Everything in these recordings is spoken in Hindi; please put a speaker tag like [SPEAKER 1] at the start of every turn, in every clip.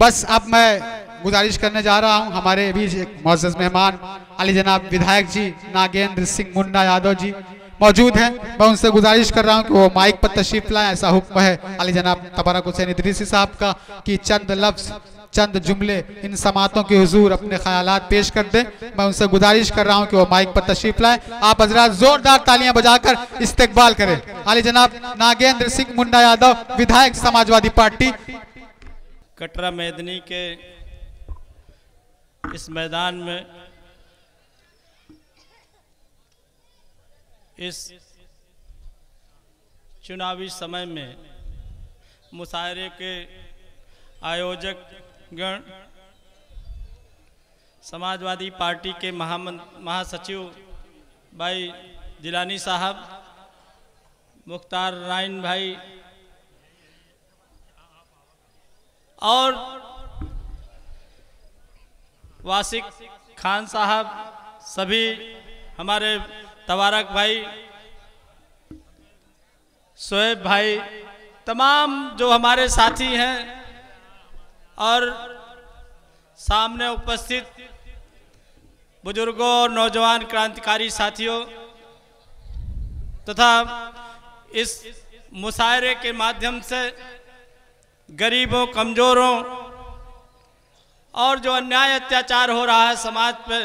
[SPEAKER 1] बस अब मैं गुजारिश करने जा रहा हूँ हमारे भी एक मोजस मेहमान अली जनाब विधायक जी नागेंद्र सिंह मुन्ना यादव जी मौजूद हैं मैं उनसे गुजारिश कर रहा हूं कि वो माइक पर तशरीफ लाएं ऐसा हुक्म है अली जनाब तबारक हुसैन इद्रीसी साहब का कि चंद लफ्ज़ चंद जुमले इन समातों के हजूर अपने ख्याल पेश कर दें मैं उनसे गुजारिश कर रहा हूँ कि वो माइक पर तशरीफ लाए आप हजरा जोरदार तालियां बजाकर इस्तेकबाल करें अली जनाब नागेंद्र सिंह मुंडा यादव विधायक समाजवादी पार्टी कटरा मैदनी के इस मैदान में इस चुनावी समय में मुशायरे के आयोजक गण समाजवादी पार्टी के महासचिव भाई दिलानी साहब मुख्तार नारायण भाई और वासिक खान साहब सभी हमारे तबारक भाई शोएब भाई तमाम जो हमारे साथी हैं और सामने उपस्थित बुजुर्गों और नौजवान क्रांतिकारी साथियों तथा इस मुशायरे के माध्यम से गरीबों कमज़ोरों और जो अन्याय अत्याचार हो रहा है समाज पे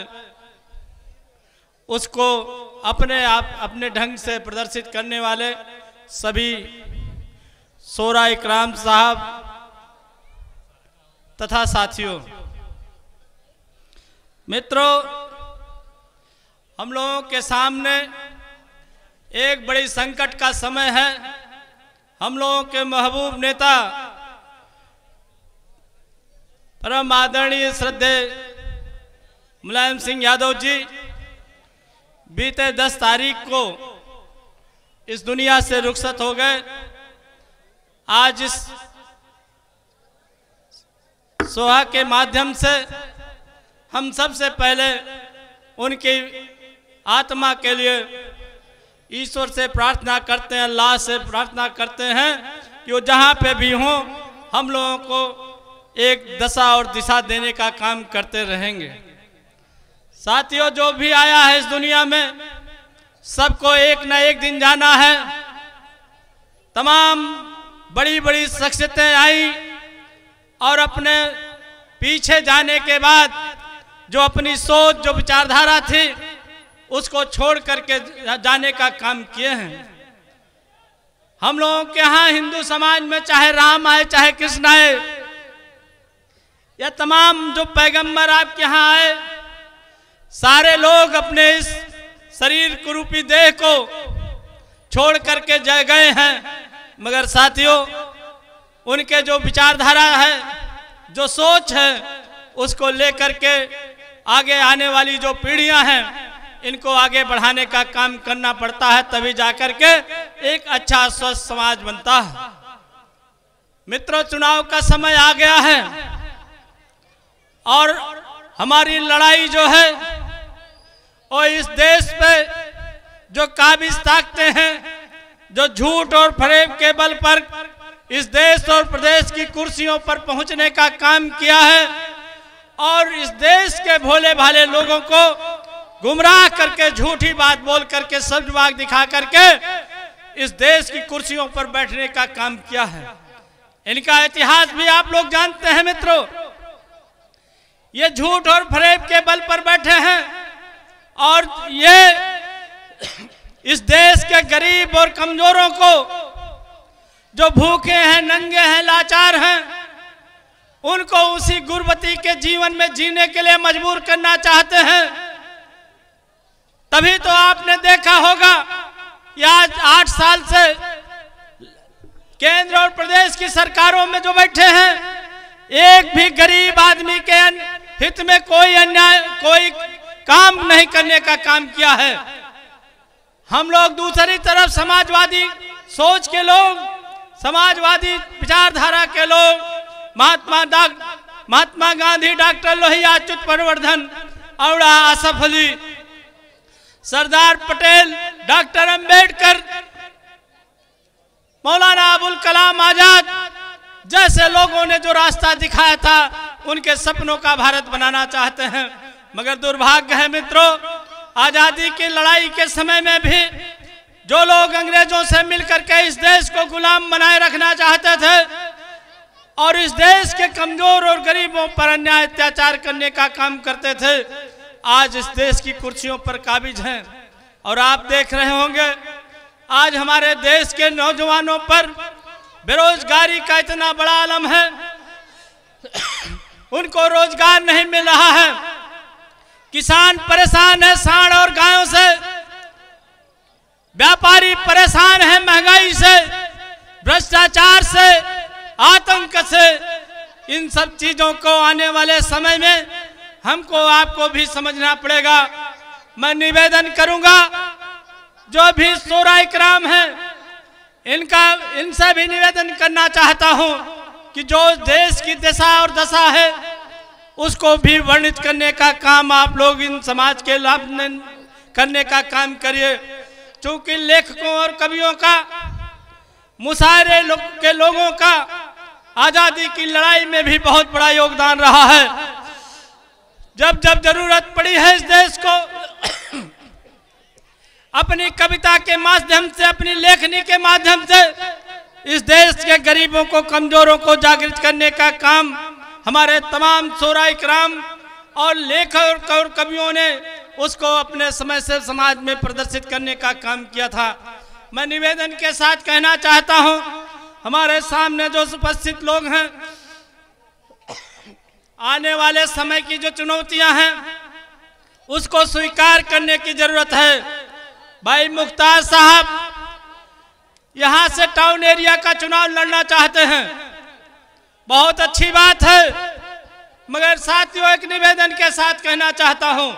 [SPEAKER 1] उसको अपने आप अपने ढंग से प्रदर्शित करने वाले सभी सोरा इकराम साहब तथा साथियों मित्रों हम लोगों के सामने एक बड़ी संकट का समय है हम लोगों के महबूब नेता परम आदरणीय श्रद्धे मुलायम सिंह यादव जी बीते दस तारीख को इस दुनिया से रुखसत हो गए आज इस सोहा के माध्यम से हम सबसे पहले उनकी आत्मा के लिए ईश्वर से प्रार्थना करते हैं अल्लाह से प्रार्थना करते हैं कि वो जहाँ पे भी हों हम लोगों को एक दशा और दिशा देने का काम करते रहेंगे साथियों जो भी आया है इस दुनिया में सबको एक न एक दिन जाना है तमाम बड़ी बड़ी शख्सियतें आई और अपने पीछे जाने के बाद जो अपनी सोच जो विचारधारा थी उसको छोड़ करके जाने का काम किए हैं हम लोगों के यहाँ हिंदू समाज में चाहे राम आए चाहे कृष्ण आए या तमाम जो पैगंबर आपके यहाँ आए सारे लोग अपने इस शरीर कुरूपी देह को छोड़ करके जय गए हैं मगर साथियों उनके जो विचारधारा है जो सोच है उसको लेकर के आगे आने वाली जो पीढ़ियां हैं इनको आगे बढ़ाने का काम करना पड़ता है तभी जाकर के एक अच्छा स्वस्थ समाज बनता है मित्रों चुनाव का समय आ गया है और हमारी लड़ाई जो है वो इस देश पे जो काबिज ताकते हैं जो झूठ और फरेब के बल पर इस देश और प्रदेश की कुर्सियों पर पहुंचने का काम किया है और इस देश के भोले भाले लोगों को गुमराह करके झूठी बात बोल करके सब्जवाग दिखा करके इस देश की कुर्सियों पर बैठने का काम किया है इनका इतिहास भी आप लोग जानते हैं मित्रों ये झूठ और फरेब के बल पर बैठे हैं और ये इस देश के गरीब और कमजोरों को जो भूखे हैं नंगे हैं लाचार हैं उनको उसी गुरबती के जीवन में जीने के लिए मजबूर करना चाहते हैं तभी तो आपने देखा होगा कि आज आठ साल से केंद्र और प्रदेश की सरकारों में जो बैठे हैं एक भी गरीब आदमी के हित में कोई अन्याय कोई काम नहीं करने का काम किया है हम लोग दूसरी तरफ समाजवादी सोच के लोग समाजवादी विचारधारा के लोग महात्मा महात्मा गांधी डॉक्टर लोहिया अच्युत प्रवर्धन और आसफ अली सरदार पटेल डॉक्टर अंबेडकर मौलाना अबुल कलाम आजाद जैसे लोगों ने जो रास्ता दिखाया था उनके सपनों का भारत बनाना चाहते हैं मगर दुर्भाग्य है मित्रों आज़ादी की लड़ाई के समय में भी जो लोग अंग्रेजों से मिलकर के इस देश को गुलाम बनाए रखना चाहते थे और इस देश के कमजोर और गरीबों पर अन्याय अत्याचार करने का काम करते थे आज इस देश की कुर्सियों पर काबिज हैं और आप देख रहे होंगे आज हमारे देश के नौजवानों पर बेरोजगारी का इतना बड़ा आलम है उनको रोजगार नहीं मिल रहा है किसान परेशान है साढ़ और गायों से व्यापारी परेशान है महंगाई से भ्रष्टाचार से आतंक से इन सब चीजों को आने वाले समय में हमको आपको भी समझना पड़ेगा मैं निवेदन करूंगा जो भी सोरा इक्राम है इनका इनसे भी निवेदन करना चाहता हूं कि जो देश की दशा और दशा है उसको भी वर्णित करने का काम आप लोग इन समाज के लाभ करने का काम करिए क्योंकि लेखकों और कवियों का मुशायरे लो, के लोगों का आज़ादी की लड़ाई में भी बहुत बड़ा योगदान रहा है जब जब जरूरत पड़ी है इस देश को अपनी कविता के माध्यम से अपनी लेखनी के माध्यम से इस देश के गरीबों को कमजोरों को जागृत करने का काम हमारे तमाम सोरा इक्राम और लेखक और कवियों ने उसको अपने समय से समाज में प्रदर्शित करने का काम किया था मैं निवेदन के साथ कहना चाहता हूं हमारे सामने जो उपस्थित लोग हैं आने वाले समय की जो चुनौतियां हैं उसको स्वीकार करने की जरूरत है भाई मुख्तार साहब यहाँ से टाउन एरिया का चुनाव लड़ना चाहते हैं बहुत अच्छी बात है मगर साथियों एक निवेदन के साथ कहना चाहता हूं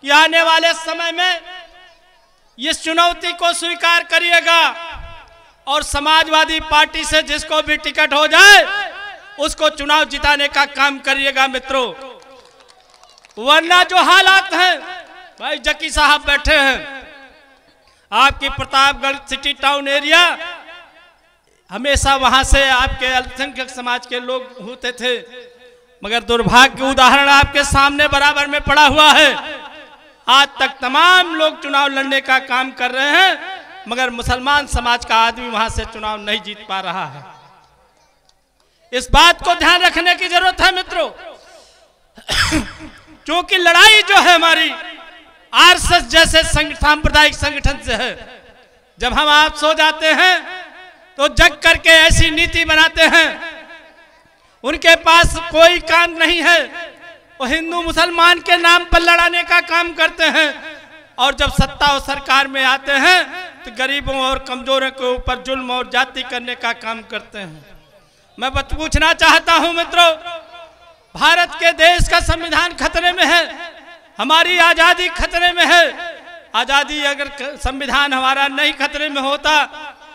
[SPEAKER 1] कि आने वाले समय में इस चुनौती को स्वीकार करिएगा और समाजवादी पार्टी से जिसको भी टिकट हो जाए उसको चुनाव जिताने का काम करिएगा मित्रों वरना जो हालात हैं भाई जकी साहब बैठे हैं आपकी प्रतापगढ़ सिटी टाउन एरिया हमेशा वहां से आपके अल्पसंख्यक समाज के लोग होते थे मगर दुर्भाग्य के उदाहरण आपके सामने बराबर में पड़ा हुआ है आज तक तमाम लोग चुनाव लड़ने का काम कर रहे हैं मगर मुसलमान समाज का आदमी वहां से चुनाव नहीं जीत पा रहा है इस बात को ध्यान रखने की जरूरत है मित्रों क्योंकि लड़ाई जो है हमारी आरएसएस जैसे सांप्रदायिक संगठन से है जब हम आप सो जाते हैं तो जग करके ऐसी नीति बनाते हैं उनके पास कोई काम नहीं है वो हिंदू मुसलमान के नाम पर लड़ाने का काम करते हैं और जब सत्ता और सरकार में आते हैं तो गरीबों और कमजोरों के ऊपर जुल्म और जाति करने का काम करते हैं मैं पूछना चाहता हूं मित्रों भारत के देश का संविधान खतरे में है हमारी आज़ादी खतरे में है आज़ादी अगर संविधान हमारा नहीं खतरे में होता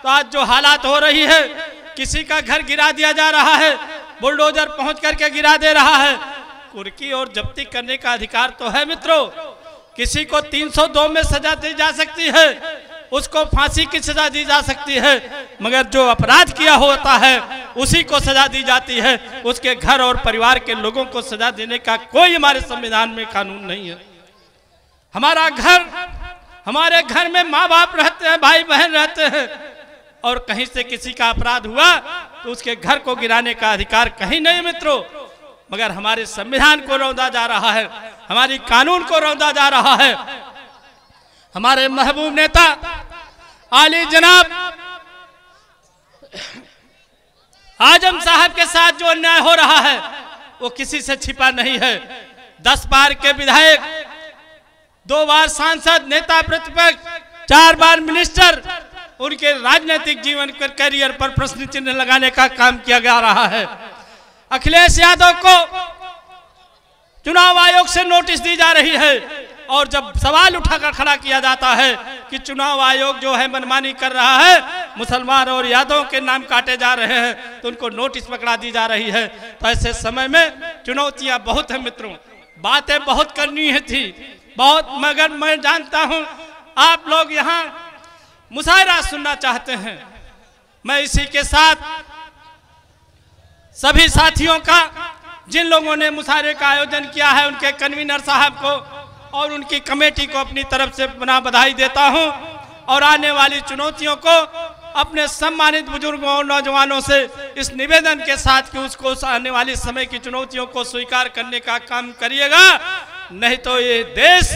[SPEAKER 1] तो आज जो हालात हो रही है किसी का घर गिरा दिया जा रहा है बुलडोजर पहुंच करके गिरा दे रहा है कुर्की और जब्ती करने का अधिकार तो है मित्रों किसी को 302 में सजा दी जा सकती है उसको फांसी की सजा दी जा सकती है मगर जो अपराध किया होता है उसी को सजा दी जाती है उसके घर और परिवार के लोगों को सजा देने का कोई हमारे संविधान में कानून नहीं है हमारा घर हमारे घर में माँ बाप रहते हैं भाई बहन रहते हैं और कहीं से किसी का अपराध हुआ तो उसके घर को गिराने का अधिकार कहीं नहीं मित्रों मगर हमारे संविधान को रौदा जा रहा है हमारी कानून को रौदा जा रहा है हमारे महबूब नेता आली जनाब आजम साहब के साथ जो अन्याय हो रहा है वो किसी से छिपा नहीं है दस बार के विधायक दो बार सांसद नेता प्रतिपक्ष चार बार मिनिस्टर उनके राजनीतिक जीवन के करियर पर प्रश्न चिन्ह लगाने का काम किया जा रहा है अखिलेश यादव को चुनाव आयोग से नोटिस दी जा रही है और जब सवाल उठाकर खड़ा किया जाता है कि चुनाव आयोग जो है मनमानी कर रहा है मुसलमान और यादव के नाम काटे जा रहे हैं तो उनको नोटिस पकड़ा दी जा रही है तो ऐसे समय में चुनौतियां बहुत है मित्रों बातें बहुत करनी है थी बहुत मगर मैं जानता हूं आप लोग यहाँ मुशायरा सुनना चाहते हैं मैं इसी के साथ सभी साथियों का जिन लोगों ने मुशायरे का आयोजन किया है उनके कन्वीनर साहब को और उनकी कमेटी को अपनी तरफ से बना बधाई देता हूं और आने वाली चुनौतियों को अपने सम्मानित बुजुर्गों और नौजवानों से इस निवेदन के साथ कि उसको आने वाली समय की चुनौतियों को स्वीकार करने का काम करिएगा नहीं तो ये देश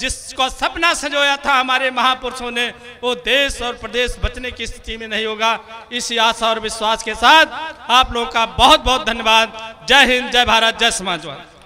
[SPEAKER 1] जिसको सपना सजोया था हमारे महापुरुषों ने वो देश और प्रदेश बचने की स्थिति में नहीं होगा इसी आशा और विश्वास के साथ आप लोगों का बहुत बहुत धन्यवाद जय हिंद जय भारत जय समाजवाद